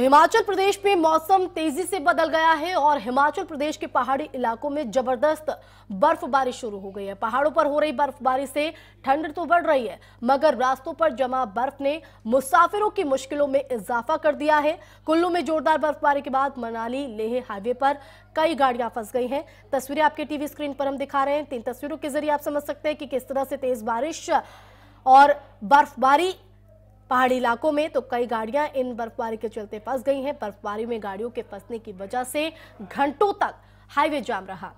हिमाचल प्रदेश में मौसम तेजी से बदल गया है और हिमाचल प्रदेश के पहाड़ी इलाकों में जबरदस्त बर्फबारी शुरू हो गई है पहाड़ों पर हो रही बर्फबारी से ठंड तो बढ़ रही है मगर रास्तों पर जमा बर्फ ने मुसाफिरों की मुश्किलों में इजाफा कर दिया है कुल्लू में जोरदार बर्फबारी के बाद मनाली लेह हाईवे पर कई गाड़ियां फंस गई हैं तस्वीरें आपके टीवी स्क्रीन पर हम दिखा रहे हैं तीन तस्वीरों के जरिए आप समझ सकते हैं कि किस तरह से तेज बारिश और बर्फबारी पहाड़ी इलाकों में तो कई गाड़ियां इन बर्फबारी के चलते फंस गई हैं बर्फबारी में गाड़ियों के फंसने की वजह से घंटों तक हाईवे जाम रहा